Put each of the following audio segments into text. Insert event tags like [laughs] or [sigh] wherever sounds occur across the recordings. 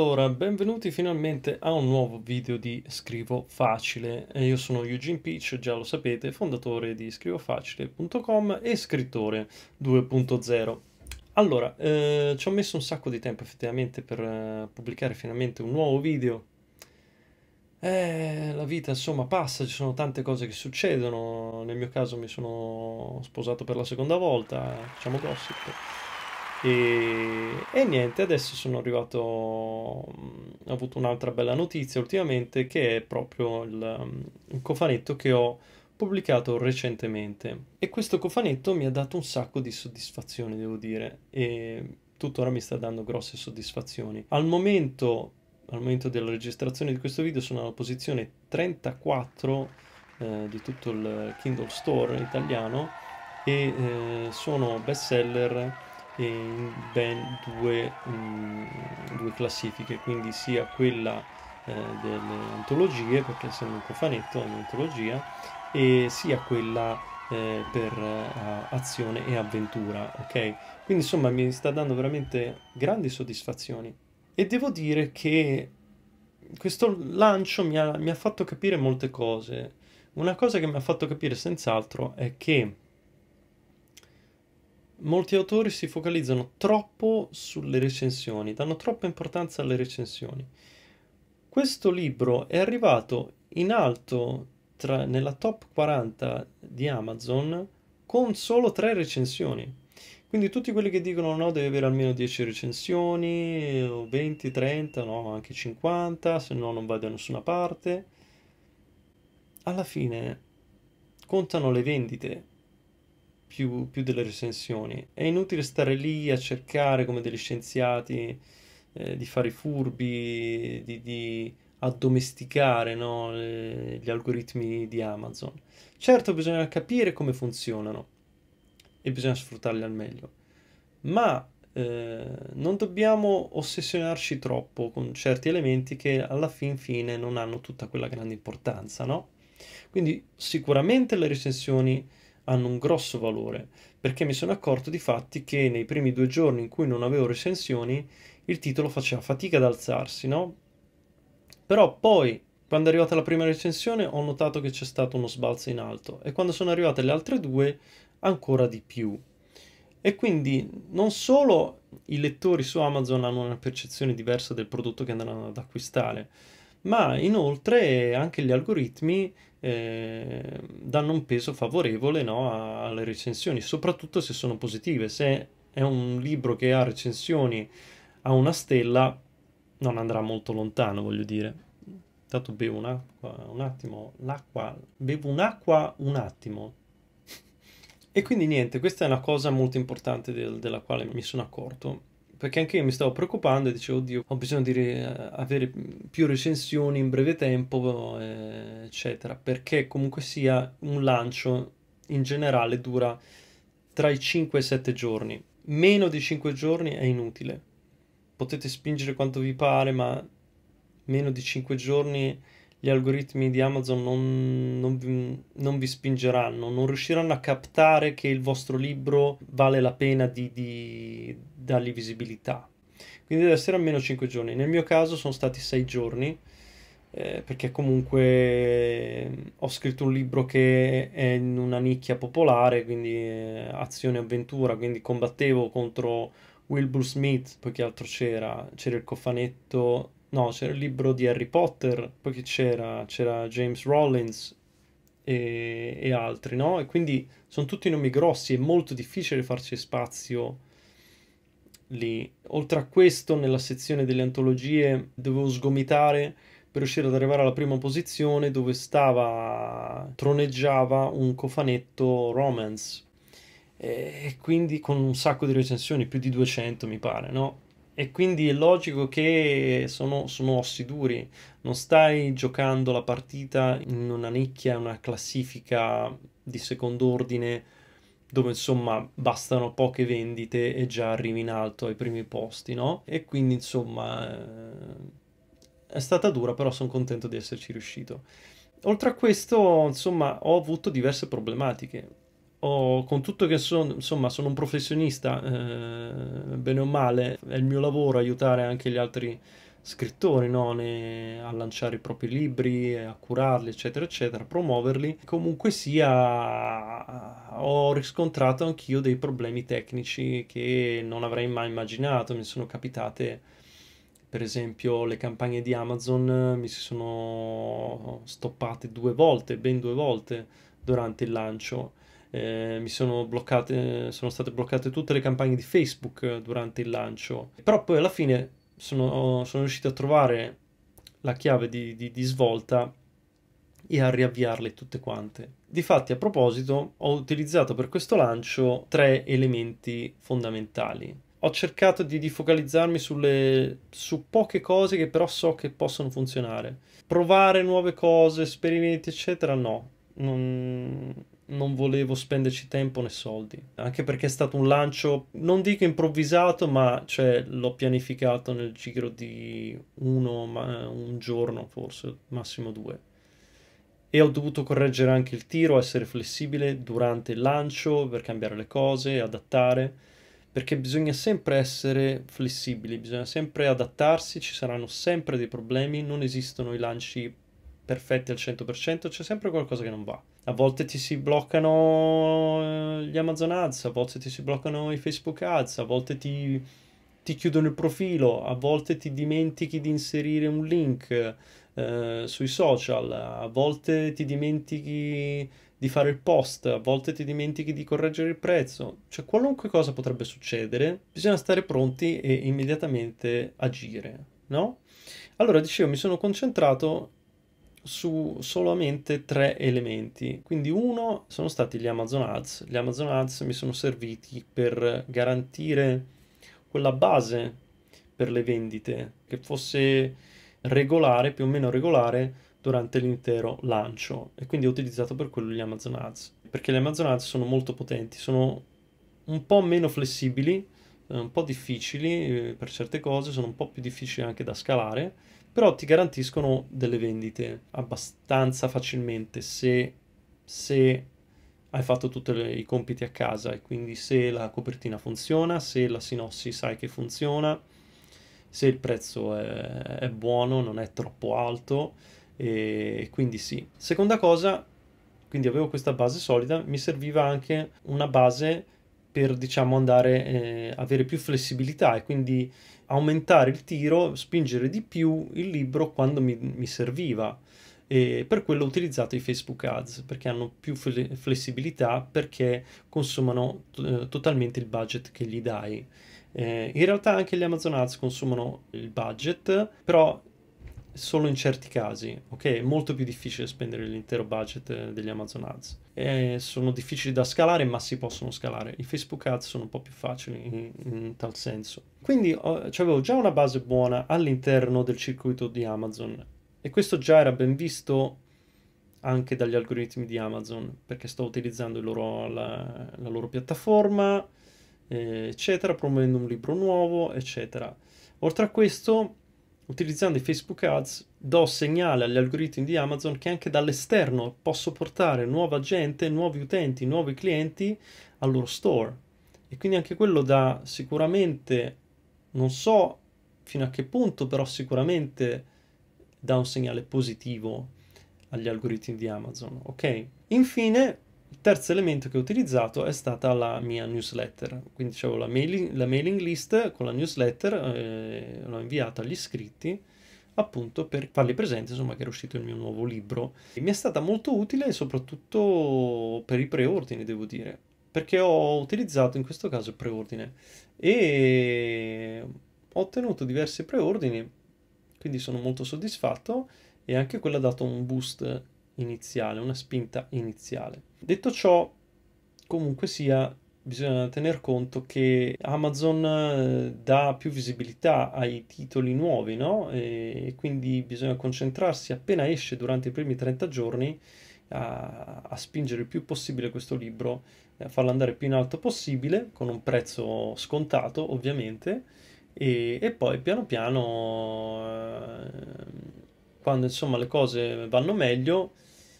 Allora, benvenuti finalmente a un nuovo video di Scrivo Facile. Eh, io sono Eugene Peach, già lo sapete, fondatore di scrivofacile.com e scrittore 2.0. Allora, eh, ci ho messo un sacco di tempo effettivamente per eh, pubblicare finalmente un nuovo video. Eh, la vita insomma passa, ci sono tante cose che succedono. Nel mio caso mi sono sposato per la seconda volta, diciamo gossip e, e, niente, adesso sono arrivato, mm, ho avuto un'altra bella notizia ultimamente che è proprio il, mm, il cofanetto che ho pubblicato recentemente e questo cofanetto mi ha dato un sacco di soddisfazioni, devo dire, e tuttora mi sta dando grosse soddisfazioni. Al momento, al momento della registrazione di questo video sono alla posizione 34 eh, di tutto il Kindle Store italiano e eh, sono seller in ben due, mm, due classifiche, quindi sia quella eh, delle antologie, perché essendo un cofanetto è un'antologia, e sia quella eh, per eh, azione e avventura, ok? Quindi insomma mi sta dando veramente grandi soddisfazioni e devo dire che questo lancio mi ha, mi ha fatto capire molte cose. Una cosa che mi ha fatto capire senz'altro è che molti autori si focalizzano troppo sulle recensioni, danno troppa importanza alle recensioni. Questo libro è arrivato in alto tra, nella top 40 di Amazon con solo tre recensioni. Quindi tutti quelli che dicono no, deve avere almeno 10 recensioni, 20, 30, no, anche 50, se no non va da nessuna parte. Alla fine contano le vendite, più, più, delle recensioni. È inutile stare lì a cercare come degli scienziati eh, di fare i furbi, di, di addomesticare no, le, gli algoritmi di Amazon. Certo bisogna capire come funzionano e bisogna sfruttarli al meglio, ma eh, non dobbiamo ossessionarci troppo con certi elementi che alla fin fine non hanno tutta quella grande importanza, no? Quindi sicuramente le recensioni hanno un grosso valore, perché mi sono accorto di fatti che nei primi due giorni in cui non avevo recensioni il titolo faceva fatica ad alzarsi, no? Però poi, quando è arrivata la prima recensione, ho notato che c'è stato uno sbalzo in alto e quando sono arrivate le altre due, ancora di più. E quindi non solo i lettori su Amazon hanno una percezione diversa del prodotto che andranno ad acquistare, ma inoltre anche gli algoritmi eh, danno un peso favorevole no, alle recensioni, soprattutto se sono positive. Se è un libro che ha recensioni a una stella, non andrà molto lontano, voglio dire. Intanto bevo un'acqua, un attimo, l'acqua, bevo un'acqua un attimo. [laughs] E quindi niente, questa è una cosa molto importante del, della quale mi sono accorto perché anche io mi stavo preoccupando e dicevo, oddio, ho bisogno di re- avere più recensioni in breve tempo, eh, eccetera, perché comunque sia un lancio in generale dura tra i 5 e i 7 giorni. Meno di 5 giorni è inutile. Potete spingere quanto vi pare, ma meno di 5 giorni gli algoritmi di Amazon non, non, vi, non, vi spingeranno, non riusciranno a captare che il vostro libro vale la pena di, di dargli visibilità. Quindi deve essere almeno 5 giorni. Nel mio caso sono stati 6 giorni. Eh, perché comunque eh, ho scritto un libro che è in una nicchia popolare, quindi eh, azione e avventura, quindi combattevo contro Wilbur Smith, poi che altro c'era? C'era il cofanetto No, c'era il libro di Harry Potter, poi che c'era? C'era James Rollins e, e altri, no? E quindi sono tutti nomi grossi, è molto difficile farci spazio lì. Oltre a questo, nella sezione delle antologie dovevo sgomitare per riuscire ad arrivare alla prima posizione dove stava, troneggiava un cofanetto romance. E quindi con un sacco di recensioni, più di 200 mi pare, no? E quindi è logico che sono, sono ossi duri, non stai giocando la partita in una nicchia, una classifica di secondo ordine dove insomma bastano poche vendite e già arrivi in alto ai primi posti, no? E quindi insomma eh, è stata dura, però sono contento di esserci riuscito. Oltre a questo, insomma, ho avuto diverse problematiche ho, con tutto che sono, insomma, sono un professionista, eh, bene o male, è il mio lavoro aiutare anche gli altri scrittori no? ne, a lanciare i propri libri, a curarli, eccetera, eccetera, promuoverli. Comunque sia, ho riscontrato anch'io dei problemi tecnici che non avrei mai immaginato, mi sono capitate. Per esempio, le campagne di Amazon mi si sono stoppate due volte, ben due volte durante il lancio eh, mi sono bloccate, sono state bloccate tutte le campagne di Facebook eh, durante il lancio, però poi alla fine sono, sono riuscito a trovare la chiave di, di, di svolta e a riavviarle tutte quante. Difatti, a proposito, ho utilizzato per questo lancio tre elementi fondamentali. Ho cercato di, di focalizzarmi sulle, su poche cose che però so che possono funzionare. Provare nuove cose, esperimenti, eccetera, no. Non, non volevo spenderci tempo né soldi, anche perché è stato un lancio, non dico improvvisato, ma cioè, l'ho pianificato nel giro di uno, un giorno forse, massimo due. E ho dovuto correggere anche il tiro, essere flessibile durante il lancio per cambiare le cose, adattare, perché bisogna sempre essere flessibili, bisogna sempre adattarsi, ci saranno sempre dei problemi, non esistono i lanci perfetti al 100%, c'è sempre qualcosa che non va a volte ti si bloccano eh, gli Amazon Ads, a volte ti si bloccano i Facebook Ads, a volte ti, ti chiudono il profilo, a volte ti dimentichi di inserire un link eh, sui social, a volte ti dimentichi di fare il post, a volte ti dimentichi di correggere il prezzo, cioè qualunque cosa potrebbe succedere, bisogna stare pronti e immediatamente agire, no? Allora dicevo, mi sono concentrato su solamente tre elementi. Quindi uno sono stati gli Amazon Ads. Gli Amazon Ads mi sono serviti per garantire quella base per le vendite che fosse regolare, più o meno regolare, durante l'intero lancio e quindi ho utilizzato per quello gli Amazon Ads perché gli Amazon Ads sono molto potenti, sono un po' meno flessibili, eh, un po' difficili eh, per certe cose, sono un po' più difficili anche da scalare però ti garantiscono delle vendite abbastanza facilmente se, se hai fatto tutti i compiti a casa e quindi se la copertina funziona, se la sinossi sai che funziona, se il prezzo è, è buono, non è troppo alto e quindi sì. Seconda cosa, quindi avevo questa base solida, mi serviva anche una base per diciamo andare eh, avere più flessibilità e quindi aumentare il tiro, spingere di più il libro quando mi, mi serviva. E per quello ho utilizzato i Facebook Ads perché hanno più fle- flessibilità perché consumano t- eh, totalmente il budget che gli dai. Eh, in realtà anche gli Amazon Ads consumano il budget, però solo in certi casi, ok? È molto più difficile spendere l'intero budget eh, degli Amazon Ads eh, sono difficili da scalare ma si possono scalare. I Facebook Ads sono un po' più facili in, in tal senso. Quindi ho, cioè avevo già una base buona all'interno del circuito di Amazon e questo già era ben visto anche dagli algoritmi di Amazon perché sto utilizzando loro, la, la, loro piattaforma eh, eccetera promuovendo un libro nuovo eccetera oltre a questo utilizzando i Facebook Ads do segnale agli algoritmi di Amazon che anche dall'esterno posso portare nuova gente, nuovi utenti, nuovi clienti al loro store. E quindi anche quello dà sicuramente, non so fino a che punto, però sicuramente dà un segnale positivo agli algoritmi di Amazon, ok? Infine, il terzo elemento che ho utilizzato è stata la mia newsletter, quindi avevo la, mailing, la mailing list con la newsletter, eh, l'ho inviata agli iscritti appunto per farli presente insomma che era uscito il mio nuovo libro e mi è stata molto utile soprattutto per i preordini devo dire perché ho utilizzato in questo caso il preordine e ho ottenuto diversi preordini quindi sono molto soddisfatto e anche quello ha dato un boost iniziale, una spinta iniziale. Detto ciò, comunque sia, bisogna tener conto che Amazon eh, dà più visibilità ai titoli nuovi, no? E quindi bisogna concentrarsi appena esce durante i primi 30 giorni a, a spingere il più possibile questo libro, a eh, farlo andare più in alto possibile, con un prezzo scontato ovviamente, e, e poi piano piano, eh, quando insomma le cose vanno meglio,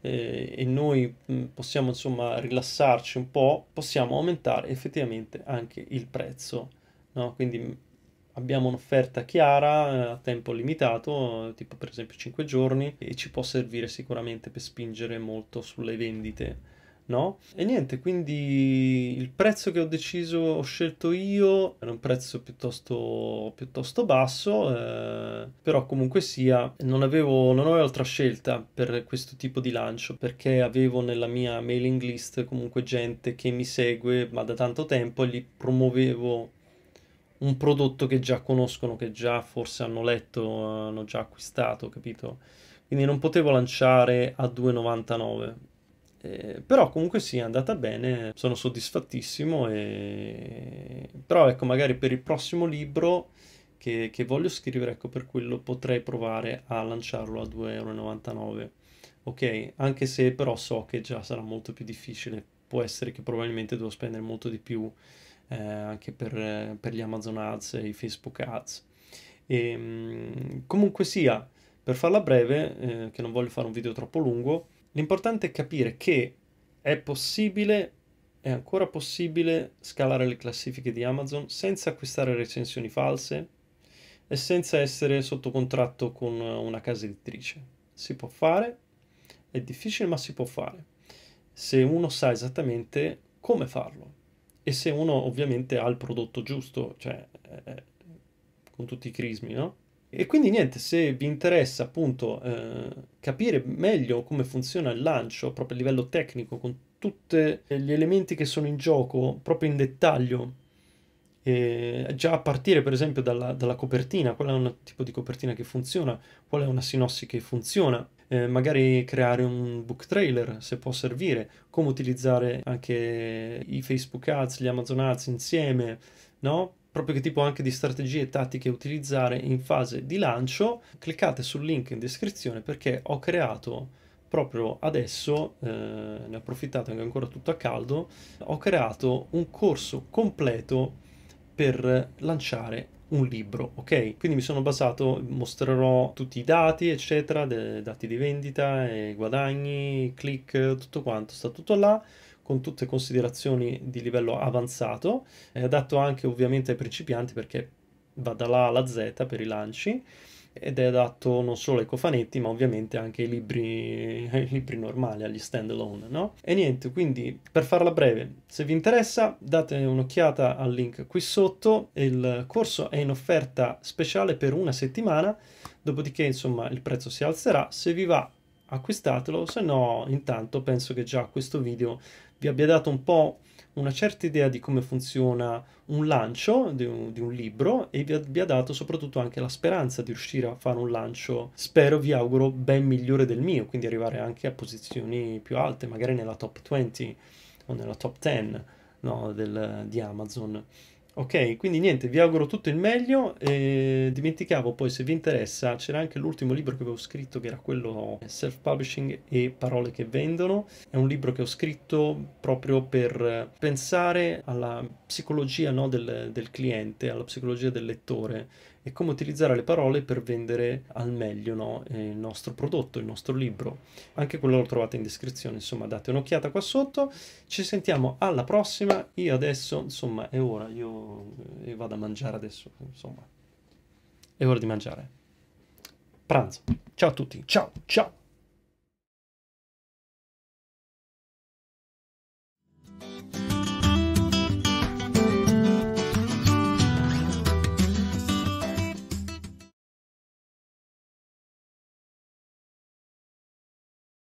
eh, e noi mm, possiamo insomma rilassarci un po', possiamo aumentare effettivamente anche il prezzo. No? Quindi mm, abbiamo un'offerta chiara eh, a tempo limitato, tipo per esempio 5 giorni, e ci può servire sicuramente per spingere molto sulle vendite no? E niente, quindi il prezzo che ho deciso, ho scelto io, era un prezzo piuttosto, piuttosto basso, eh, però comunque sia, non avevo, non avevo altra scelta per questo tipo di lancio, perché avevo nella mia mailing list comunque gente che mi segue, ma da tanto tempo, e gli promuovevo un prodotto che già conoscono, che già forse hanno letto, hanno già acquistato, capito? Quindi non potevo lanciare a 2,99 eh, però comunque sì, è andata bene, sono soddisfattissimo. E... Però ecco, magari per il prossimo libro che, che voglio scrivere, ecco per quello potrei provare a lanciarlo a 2,99€. Ok, anche se però so che già sarà molto più difficile, può essere che probabilmente devo spendere molto di più eh, anche per, per, gli Amazon Ads e i Facebook Ads. E, ehm, comunque sia, per farla breve, eh, che non voglio fare un video troppo lungo, L'importante è capire che è possibile, è ancora possibile scalare le classifiche di Amazon senza acquistare recensioni false e senza essere sotto contratto con una casa editrice. Si può fare, è difficile ma si può fare, se uno sa esattamente come farlo e se uno ovviamente ha il prodotto giusto, cioè eh, eh con tutti i crismi, no? E quindi niente, se vi interessa appunto eh, capire meglio come funziona il lancio proprio a livello tecnico, con tutti eh, gli elementi che sono in gioco, proprio in dettaglio, eh, già a partire per esempio dalla, dalla, copertina, qual è un tipo di copertina che funziona, qual è una sinossi che funziona, eh, magari creare un book trailer se può servire, come utilizzare anche i Facebook Ads, gli Amazon Ads insieme, no? proprio che tipo anche di strategie e tattiche utilizzare in fase di lancio, cliccate sul link in descrizione perché ho creato proprio adesso, eh, ne approfittate che è ancora tutto a caldo, ho creato un corso completo per lanciare un libro, ok? Quindi mi sono basato, mostrerò tutti i dati, eccetera, dati di vendita, e eh, guadagni, click, tutto quanto, sta tutto là con tutte considerazioni di livello avanzato, è adatto anche ovviamente ai principianti perché va dall'A alla Z per i lanci ed è adatto non solo ai cofanetti ma ovviamente anche ai libri, [laughs] ai libri normali, agli stand alone, no? E niente, quindi per farla breve, se vi interessa date un'occhiata al link qui sotto, il corso è in offerta speciale per una settimana, dopodiché insomma il prezzo si alzerà, se vi va acquistatelo, se no intanto penso che già questo video vi abbia dato un po' una certa idea di come funziona un lancio di un, di un, libro e vi abbia dato soprattutto anche la speranza di riuscire a fare un lancio, spero, vi auguro, ben migliore del mio, quindi arrivare anche a posizioni più alte, magari nella top 20 o nella top 10 no, del, di Amazon. Ok, quindi niente, vi auguro tutto il meglio. E dimenticavo poi, se vi interessa, c'era anche l'ultimo libro che avevo scritto, che era quello Self-Publishing e Parole che vendono. È un libro che ho scritto proprio per pensare alla psicologia no, del, del cliente, alla psicologia del lettore e come utilizzare le parole per vendere al meglio no? il nostro prodotto, il nostro libro. Anche quello lo trovate in descrizione, insomma date un'occhiata qua sotto. Ci sentiamo alla prossima. Io adesso, insomma, è ora, io eh, vado a mangiare adesso, insomma, è ora di mangiare. Pranzo. Ciao a tutti, ciao, ciao.